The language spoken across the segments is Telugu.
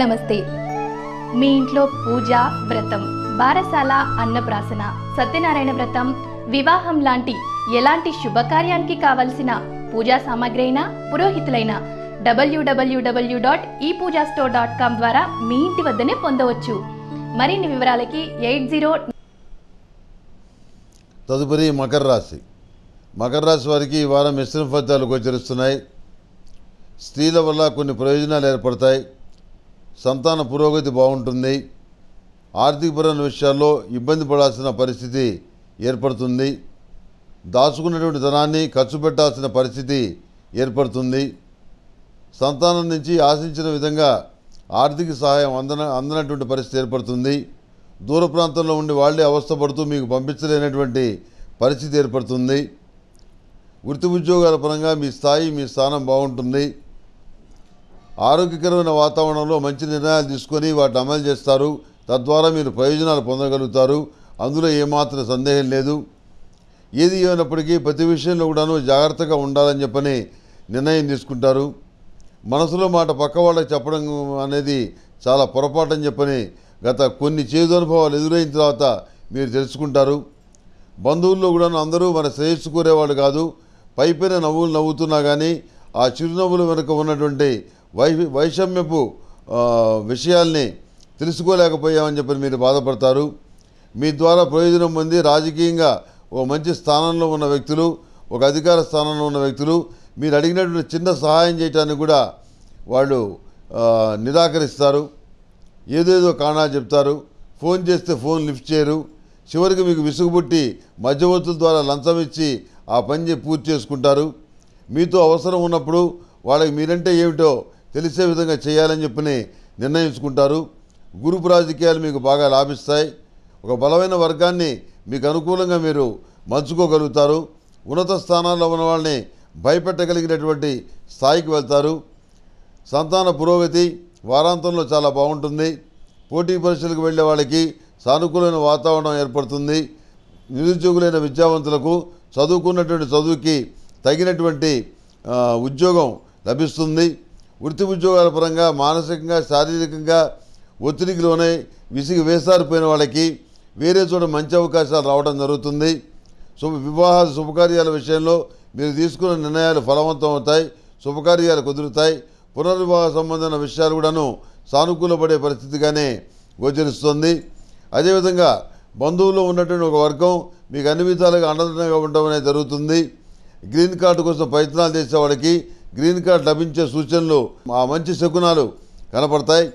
నమస్తే మీ ఇంట్లో పూజ వ్రతం బారసాల అన్నప్రాసన సత్యనారాయణ వ్రతం వివాహం లాంటి ఎలాంటి శుభకార్యానికి కావలసిన పూజా సామాగ్రి అయినా పురోహితులైన డబ్ల్యూడబ్ల్యూడబ్ల్యూ డాట్ ఈ పూజా స్టోర్ డాట్ కామ్ ద్వారా మీ ఇంటి వద్దనే పొందవచ్చు మరిన్ని వివరాలకి ఎయిట్ జీరో తదుపరి మకర రాశి మకర రాశి వారికి ఈ వారం మిశ్రమ ఫలితాలు గోచరిస్తున్నాయి స్త్రీల వల్ల కొన్ని ప్రయోజనాలు ఏర్పడతాయి సంతాన పురోగతి బాగుంటుంది ఆర్థికపరమైన విషయాల్లో ఇబ్బంది పడాల్సిన పరిస్థితి ఏర్పడుతుంది దాచుకున్నటువంటి ధనాన్ని ఖర్చు పెట్టాల్సిన పరిస్థితి ఏర్పడుతుంది సంతానం నుంచి ఆశించిన విధంగా ఆర్థిక సహాయం అందన అందనటువంటి పరిస్థితి ఏర్పడుతుంది దూర ప్రాంతంలో ఉండి వాళ్లే అవస్థపడుతూ మీకు పంపించలేనటువంటి పరిస్థితి ఏర్పడుతుంది వృత్తి ఉద్యోగాల పరంగా మీ స్థాయి మీ స్థానం బాగుంటుంది ఆరోగ్యకరమైన వాతావరణంలో మంచి నిర్ణయాలు తీసుకొని వాటిని అమలు చేస్తారు తద్వారా మీరు ప్రయోజనాలు పొందగలుగుతారు అందులో ఏమాత్రం సందేహం లేదు ఏది ఏమైనప్పటికీ ప్రతి విషయంలో కూడాను జాగ్రత్తగా ఉండాలని చెప్పని నిర్ణయం తీసుకుంటారు మనసులో మాట పక్క వాళ్ళకి చెప్పడం అనేది చాలా పొరపాటు అని చెప్పని గత కొన్ని చేదు అనుభవాలు ఎదురైన తర్వాత మీరు తెలుసుకుంటారు బంధువుల్లో కూడా అందరూ మన శ్రేయస్సు కోరేవాళ్ళు కాదు పైపైన నవ్వులు నవ్వుతున్నా కానీ ఆ చిరునవ్వుల వెనుక ఉన్నటువంటి వై వైషమ్యపు విషయాల్ని తెలుసుకోలేకపోయామని చెప్పి మీరు బాధపడతారు మీ ద్వారా ప్రయోజనం పొంది రాజకీయంగా ఒక మంచి స్థానంలో ఉన్న వ్యక్తులు ఒక అధికార స్థానంలో ఉన్న వ్యక్తులు మీరు అడిగినటువంటి చిన్న సహాయం చేయటానికి కూడా వాళ్ళు నిరాకరిస్తారు ఏదేదో కారణాలు చెప్తారు ఫోన్ చేస్తే ఫోన్ లిఫ్ట్ చేయరు చివరికి మీకు విసుగుబుట్టి మధ్యవర్తుల ద్వారా లంచం ఇచ్చి ఆ పని పూర్తి చేసుకుంటారు మీతో అవసరం ఉన్నప్పుడు వాళ్ళకి మీరంటే ఏమిటో తెలిసే విధంగా చేయాలని చెప్పని నిర్ణయించుకుంటారు గురుపు రాజకీయాలు మీకు బాగా లాభిస్తాయి ఒక బలమైన వర్గాన్ని మీకు అనుకూలంగా మీరు మలుచుకోగలుగుతారు ఉన్నత స్థానాల్లో ఉన్న వాళ్ళని భయపెట్టగలిగినటువంటి స్థాయికి వెళ్తారు సంతాన పురోగతి వారాంతంలో చాలా బాగుంటుంది పోటీ పరీక్షలకు వెళ్ళే వాళ్ళకి సానుకూలమైన వాతావరణం ఏర్పడుతుంది నిరుద్యోగులైన విద్యావంతులకు చదువుకున్నటువంటి చదువుకి తగినటువంటి ఉద్యోగం లభిస్తుంది వృత్తి ఉద్యోగాల పరంగా మానసికంగా శారీరకంగా ఒత్తిడికి లోనై విసిగి వేసారిపోయిన వాళ్ళకి వేరే చోట మంచి అవకాశాలు రావడం జరుగుతుంది శుభ వివాహ శుభకార్యాల విషయంలో మీరు తీసుకున్న నిర్ణయాలు ఫలవంతం అవుతాయి శుభకార్యాలు కుదురుతాయి పునర్వివాహ సంబంధమైన విషయాలు కూడాను సానుకూలపడే పరిస్థితిగానే గోచరిస్తుంది అదేవిధంగా బంధువులు ఉన్నటువంటి ఒక వర్గం మీకు అన్ని విధాలుగా అండదండగా ఉండడం అనేది జరుగుతుంది గ్రీన్ కార్డు కోసం ప్రయత్నాలు చేసేవాడికి గ్రీన్ కార్డ్ లభించే సూచనలు ఆ మంచి శకునాలు కనపడతాయి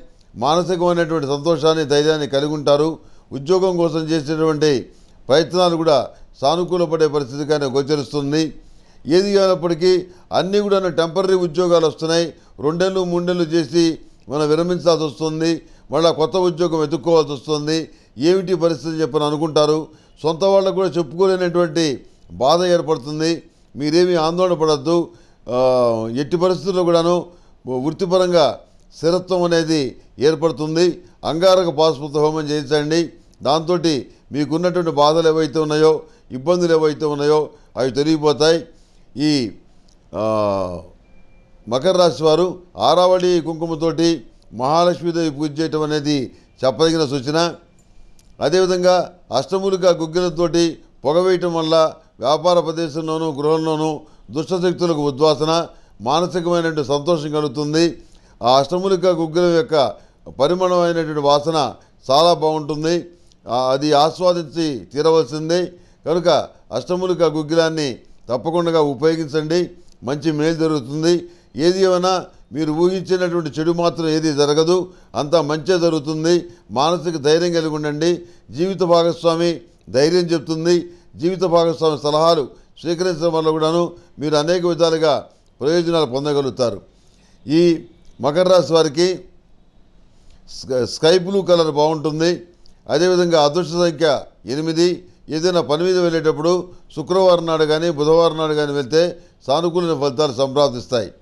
మానసికమైనటువంటి సంతోషాన్ని ధైర్యాన్ని కలిగి ఉంటారు ఉద్యోగం కోసం చేసేటువంటి ప్రయత్నాలు కూడా సానుకూలపడే కానీ గోచరిస్తుంది ఏది కానప్పటికీ అన్నీ కూడా టెంపరీ ఉద్యోగాలు వస్తున్నాయి రెండేళ్ళు మూడేళ్ళు చేసి మనం విరమించాల్సి వస్తుంది మళ్ళీ కొత్త ఉద్యోగం వెతుక్కోవాల్సి వస్తుంది ఏమిటి పరిస్థితి చెప్పని అనుకుంటారు సొంత వాళ్ళకు కూడా చెప్పుకోలేనటువంటి బాధ ఏర్పడుతుంది మీరేమీ ఆందోళన పడద్దు ఎట్టి పరిస్థితుల్లో కూడాను వృత్తిపరంగా స్థిరత్వం అనేది ఏర్పడుతుంది అంగారక పాశుపత హోమం చేయించండి దాంతో మీకున్నటువంటి బాధలు ఏవైతే ఉన్నాయో ఇబ్బందులు ఏవైతే ఉన్నాయో అవి తొలగిపోతాయి ఈ మకర రాశి వారు ఆరావళి కుంకుమతోటి మహాలక్ష్మీదేవి పూజ చేయటం అనేది చెప్పదగిన సూచన అదేవిధంగా అష్టములుగా గుగ్గిలతోటి పొగవేయటం వల్ల వ్యాపార ప్రదేశంలోనూ గృహంలోనూ దుష్టశక్తులకు ఉద్వాసన మానసికమైనటువంటి సంతోషం కలుగుతుంది ఆ అష్టములిక గుగ్గుల యొక్క పరిమాణమైనటువంటి వాసన చాలా బాగుంటుంది అది ఆస్వాదించి తీరవలసింది కనుక అష్టములిక గుగ్గిలాన్ని తప్పకుండా ఉపయోగించండి మంచి మేలు జరుగుతుంది ఏది ఏమైనా మీరు ఊహించినటువంటి చెడు మాత్రం ఏది జరగదు అంతా మంచే జరుగుతుంది మానసిక ధైర్యం కలిగి ఉండండి జీవిత భాగస్వామి ధైర్యం చెప్తుంది జీవిత భాగస్వామి సలహాలు స్వీకరించడం వల్ల కూడాను మీరు అనేక విధాలుగా ప్రయోజనాలు పొందగలుగుతారు ఈ మకర రాశి వారికి స్కై బ్లూ కలర్ బాగుంటుంది అదేవిధంగా అదృష్ట సంఖ్య ఎనిమిది ఏదైనా పని మీద వెళ్ళేటప్పుడు శుక్రవారం నాడు కానీ బుధవారం నాడు కానీ వెళ్తే సానుకూల ఫలితాలు సంప్రాదిస్తాయి